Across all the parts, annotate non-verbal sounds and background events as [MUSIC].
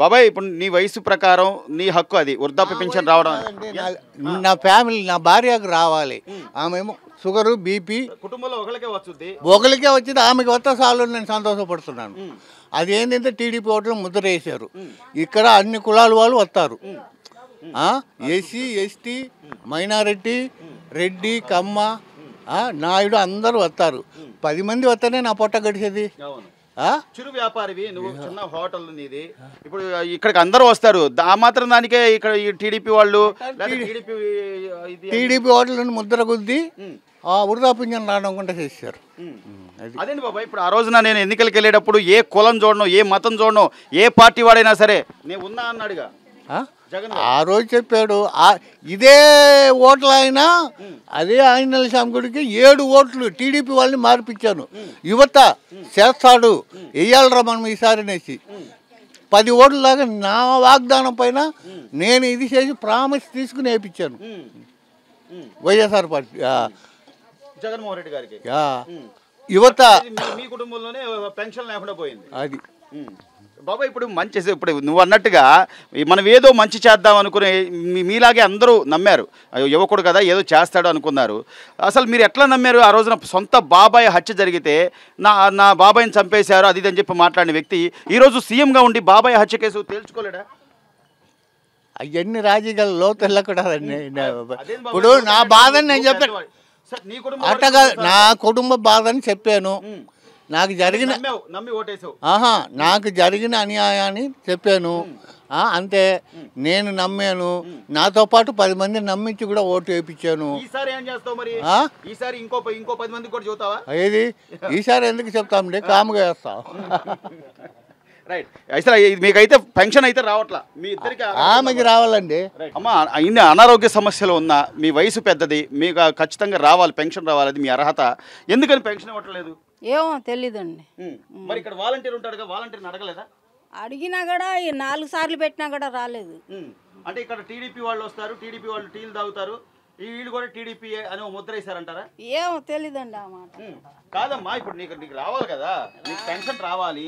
బాబాయ్ ఇప్పుడు నీ వయసు ప్రకారం నీ హక్కు అది వృద్ధాప్య పింఛన్ రావడం ah. నా ఫ్యామిలీ నా భార్యకు రావాలి hmm. ఆమె షుగరు బీపీ కుటుంబంలో ఒకరికే వచ్చింది ఒకరికే వచ్చింది ఆమెకి వస్తే చాలు నేను సంతోషపడుతున్నాను hmm. అది ఏంటంటే టీడీపీ ఓట్లు ముద్ర వేశారు hmm. ఇక్కడ అన్ని కులాల వాళ్ళు వస్తారు SC ST minority Reddy Kamma Naidu అందరూ వస్తారు పది మంది వస్తేనే నా పొట్ట గడిచేది చిరు వ్యాపారి నువ్వు చిన్న హోటల్ నీది ఇప్పుడు ఇక్కడికి అందరూ వస్తారు ఆ మాత్రం దానికే ఇక్కడ టిడిపి టీడీపీ వాళ్ళు టీడీపీ హోటల్ ముద్ర కొద్ది ఆ వృధాపింఛన్ రావడం చేశారు అదే బాబా ఇప్పుడు ఆ రోజున నేను ఎన్నికలకు వెళ్ళేటప్పుడు ఏ కులం చూడను ఏ మతం చూడను ఏ పార్టీ వాడైనా సరే నేను ఉన్నా అన్నాడుగా ఆ రోజు చెప్పాడు ఇదే ఓట్లు ఆయన అదే ఆయన గుడికి ఏడు ఓట్లు టీడీపీ వాళ్ళని మార్పించాను యువత చేస్తాడు వేయాలరా మనం ఈసారి అనేసి పది ఓట్ల దాకా నా వాగ్దానం పైన నేను ఇది చేసి ప్రామిస్ తీసుకుని వేయించాను వైఎస్ఆర్ పార్టీ జగన్మోహన్ రెడ్డి గారికి యువత మీ కుటుంబంలోనే పెన్షన్ లేకుండా పోయింది అది బాబా ఇప్పుడు మంచి ఇప్పుడు నువ్వు అన్నట్టుగా మనం ఏదో మంచి చేద్దాం అనుకునే మీలాగే అందరూ నమ్మారు యువకుడు కదా ఏదో చేస్తాడు అనుకున్నారు అసలు మీరు ఎట్లా నమ్మారు ఆ రోజున సొంత బాబాయ్ హత్య జరిగితే నా నా బాబాయ్ని చంపేశారు అది అని చెప్పి మాట్లాడిన వ్యక్తి ఈరోజు సీఎంగా ఉండి బాబాయ్ హత్య కేసు తేల్చుకోలేడా అవన్నీ రాజకీయాలు లోతు ఇప్పుడు నా బాధని నేను చెప్పాను నా కుటుంబ బాధని చెప్పాను నాకు జరిగిన ఆహా నాకు జరిగిన అన్యాయాన్ని చెప్పాను అంతే నేను నమ్మాను నాతో పాటు పది మంది నమ్మించి కూడా ఓటు వేయించాను ఏది [LAUGHS] ఈసారి ఎందుకు చెప్తామండి కాముగా వేస్తాం [LAUGHS] మీకైతే పెన్షన్ అయితే రావట్లా మీ ఇద్దరికి ఆమెకి రావాలండి అమ్మా ఇన్ని అనారోగ్య సమస్యలు ఉన్నా మీ వయసు పెద్దది మీకు ఖచ్చితంగా రావాలి పెన్షన్ రావాలి అది మీ అర్హత ఎందుకని పెన్షన్ ఇవ్వట్లేదు ఏమో తెలీదండి మరి ఇక్కడ వాలంటీర్ ఉంటాడు కదా వాలంటీర్ని అడగలేదా అడిగినా కూడా ఈ నాలుగు సార్లు పెట్టినా కూడా రాలేదు అంటే ఇక్కడ టీడీపీ వాళ్ళు వస్తారు టీడీపీ వాళ్ళు టీలు తాగుతారు ఈ వీళ్ళు కూడా టీడీపీ అని ముద్ర వేశారంటారా ఏమో తెలీదండి ఆ మాట కాదమ్మా ఇప్పుడు నీకు నీకు రావాలి కదా నీకు పెన్షన్ రావాలి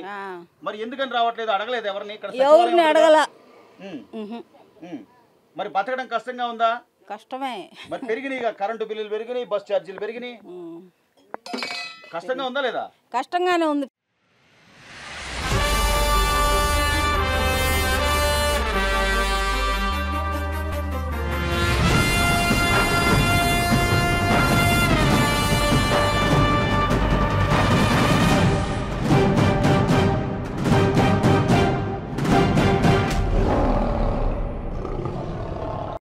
మరి ఎందుకని రావట్లేదు అడగలేదు ఎవరిని ఇక్కడ ఎవరిని అడగల మరి బతకడం కష్టంగా ఉందా కష్టమే మరి పెరిగినాయి కరెంటు బిల్లులు పెరిగినాయి బస్ ఛార్జీలు పెరిగినాయి కష్టంగా ఉందా లేదా కష్టంగానే ఉంది